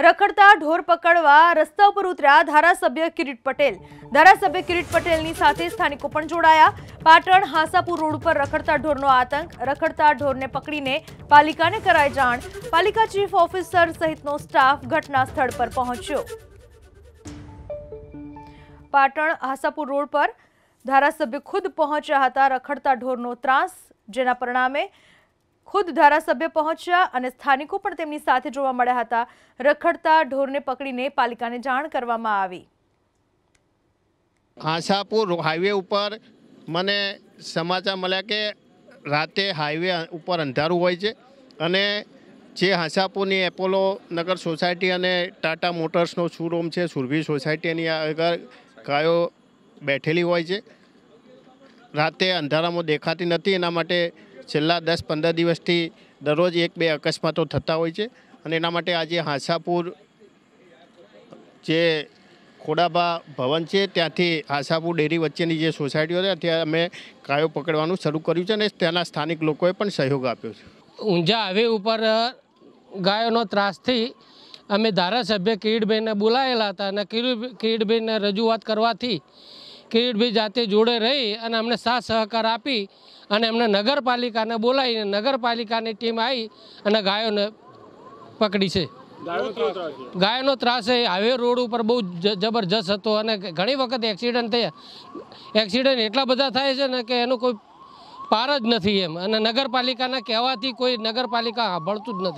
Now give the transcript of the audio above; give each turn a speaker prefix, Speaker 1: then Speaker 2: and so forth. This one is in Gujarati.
Speaker 1: રખડતા ઢોર પકડવા રસ્તા ઉપર ઉતર્યા ધારાસભ્ય કિરીટ પટેલ ધારાસભ્ય કિરીટ પટેલની સાથે સ્થાનિકો પણ જોડાયા પાટણ હાંસાપુર રોડ ઉપર રખડતા ઢોરનો આતંક રખડતા ઢોરને પકડીને પાલિકાને કરાઈ જાણ પાલિકા ચીફ ઓફિસર સહિતનો સ્ટાફ ઘટના સ્થળ પર પહોંચ્યો પાટણ હાંસાપુર રોડ પર ધારાસભ્ય ખુદ પહોંચ્યા હતા રખડતા ઢોરનો ત્રાસ જેના પરિણામે ખુદ ધારાસભ્ય પહોંચ્યા અને સ્થાનિકો પણ તેમની સાથે જોવા મળ્યા હતા રખડતા ઢોરને પકડીને પાલિકાને જાણ કરવામાં આવી
Speaker 2: આશાપુર હાઈવે ઉપર મને સમાચાર મળ્યા કે રાતે હાઈવે ઉપર અંધારું હોય છે અને જે હાંસાપુરની એપોલો નગર સોસાયટી અને ટાટા મોટર્સનો શોરૂમ છે સુરભી સોસાયટીની આગળ ગાયો બેઠેલી હોય છે રાતે અંધારામાં દેખાતી નથી એના માટે છેલ્લા દસ પંદર દિવસથી દરરોજ એક બે અકસ્માતો થતા હોય છે અને એના માટે આજે હાંસાપુર જે ખોડાબા ભવન છે ત્યાંથી હાંસાપુર ડેરી વચ્ચેની જે સોસાયટીઓ છે ત્યાં અમે કાયો પકડવાનું શરૂ કર્યું છે અને ત્યાંના સ્થાનિક લોકોએ પણ સહયોગ આપ્યો છે
Speaker 3: ઊંઝા હાઈવે ઉપર ગાયોનો ત્રાસથી અમે ધારાસભ્ય કિરીટભાઈને બોલાયેલા હતા અને કિરીટભાઈને રજૂઆત કરવાથી કિરીટભાઈ જાતે જોડે રહી અને અમને સાથ સહકાર આપી અને એમને નગરપાલિકાને બોલાવીને નગરપાલિકાની ટીમ આવી અને ગાયોને પકડી છે ગાયનો ત્રાસ એ હાઈવે રોડ ઉપર બહુ જબરજસ્ત હતો અને ઘણી વખત એક્સિડન્ટ થયા એક્સિડન્ટ એટલા બધા થાય છે ને કે એનું કોઈ પાર જ નથી એમ અને નગરપાલિકાના કહેવાથી કોઈ નગરપાલિકા સાંભળતું જ નથી